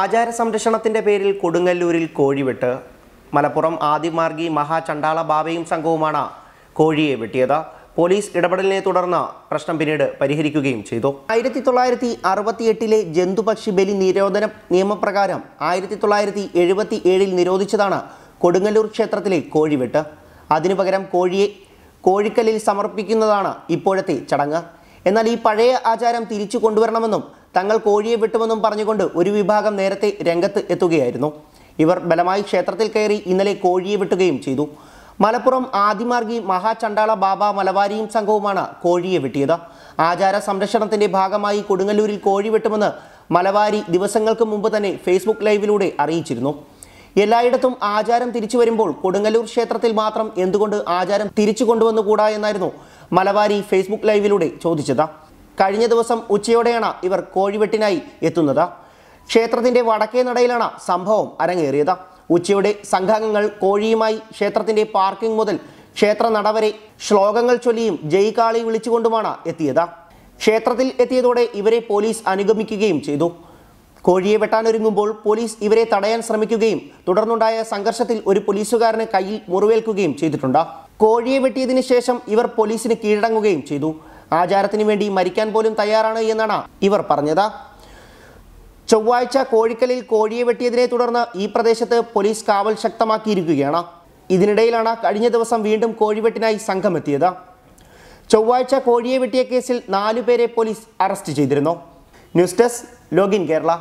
ആചാര സംരക്ഷണത്തിൻ്റെ പേരിൽ കൊടുങ്ങല്ലൂരിൽ കോഴിവെട്ട് മലപ്പുറം ആദിമാർഗി മഹാചണ്ടാള ബാബയും സംഘവുമാണ് കോഴിയെ വെട്ടിയത് പോലീസ് ഇടപെടലിനെ തുടർന്ന് പ്രശ്നം പിന്നീട് പരിഹരിക്കുകയും ചെയ്തു ആയിരത്തി തൊള്ളായിരത്തി എട്ടിലെ ജന്തുപക്ഷി ബലി നിരോധന നിയമപ്രകാരം ആയിരത്തി തൊള്ളായിരത്തി എഴുപത്തി ഏഴിൽ നിരോധിച്ചതാണ് കൊടുങ്ങല്ലൂർ ക്ഷേത്രത്തിലെ കോഴിവെട്ട് അതിനു പകരം കോഴിയെ കോഴിക്കല്ലിൽ സമർപ്പിക്കുന്നതാണ് ഇപ്പോഴത്തെ ചടങ്ങ് എന്നാൽ ഈ പഴയ ആചാരം തിരിച്ചു കൊണ്ടുവരണമെന്നും തങ്ങൾ കോഴിയെ വിട്ടുമെന്നും പറഞ്ഞുകൊണ്ട് ഒരു വിഭാഗം നേരത്തെ രംഗത്ത് എത്തുകയായിരുന്നു ഇവർ ബലമായി ക്ഷേത്രത്തിൽ കയറി ഇന്നലെ കോഴിയെ വിട്ടുകയും ചെയ്തു മലപ്പുറം ആദിമാർഗി മഹാചണ്ടാള ബാബ മലബാരിയും സംഘവുമാണ് കോഴിയെ വിട്ടിയത് ആചാര സംരക്ഷണത്തിന്റെ ഭാഗമായി കൊടുങ്ങല്ലൂരിൽ കോഴി വെട്ടുമെന്ന് മലബാരി ദിവസങ്ങൾക്ക് മുമ്പ് തന്നെ ഫേസ്ബുക്ക് ലൈവിലൂടെ അറിയിച്ചിരുന്നു എല്ലായിടത്തും ആചാരം തിരിച്ചു വരുമ്പോൾ കൊടുങ്ങല്ലൂർ ക്ഷേത്രത്തിൽ മാത്രം എന്തുകൊണ്ട് ആചാരം തിരിച്ചു കൊണ്ടുവന്നുകൂടാ എന്നായിരുന്നു മലബാരി ഫേസ്ബുക്ക് ലൈവിലൂടെ ചോദിച്ചത് കഴിഞ്ഞ ദിവസം ഉച്ചയോടെയാണ് ഇവർ കോഴിവെട്ടിനായി എത്തുന്നത് ക്ഷേത്രത്തിന്റെ വടക്കേ നടയിലാണ് സംഭവം അരങ്ങേറിയത് ഉച്ചയോടെ സംഘാംഗങ്ങൾ കോഴിയുമായി ക്ഷേത്രത്തിന്റെ പാർക്കിംഗ് മുതൽ ക്ഷേത്ര നടവരെ ശ്ലോകങ്ങൾ ചൊല്ലിയും ജയ് കാളി വിളിച്ചുകൊണ്ടുമാണ് എത്തിയത് ക്ഷേത്രത്തിൽ എത്തിയതോടെ ഇവരെ പോലീസ് അനുഗമിക്കുകയും ചെയ്തു കോഴിയെ വെട്ടാനൊരുങ്ങുമ്പോൾ പോലീസ് ഇവരെ തടയാൻ ശ്രമിക്കുകയും തുടർന്നുണ്ടായ സംഘർഷത്തിൽ ഒരു പോലീസുകാരന് കയ്യിൽ മുറിവേൽക്കുകയും ചെയ്തിട്ടുണ്ട് കോഴിയെ വെട്ടിയതിനു ശേഷം ഇവർ പോലീസിന് കീഴടങ്ങുകയും ചെയ്തു ആചാരത്തിന് വേണ്ടി മരിക്കാൻ പോലും തയ്യാറാണ് എന്നാണ് ഇവർ പറഞ്ഞത് ചൊവ്വാഴ്ച കോഴിക്കലിൽ കോഴിയെ വെട്ടിയതിനെ തുടർന്ന് ഈ പ്രദേശത്ത് പോലീസ് കാവൽ ശക്തമാക്കിയിരിക്കുകയാണ് ഇതിനിടയിലാണ് കഴിഞ്ഞ ദിവസം വീണ്ടും കോഴിവെട്ടിനായി സംഘമെത്തിയത് ചൊവ്വാഴ്ച കോഴിയെ വെട്ടിയ കേസിൽ നാലുപേരെ പോലീസ് അറസ്റ്റ് ചെയ്തിരുന്നു ന്യൂസ് ഡെസ്ക് ലോഗിൻ കേരള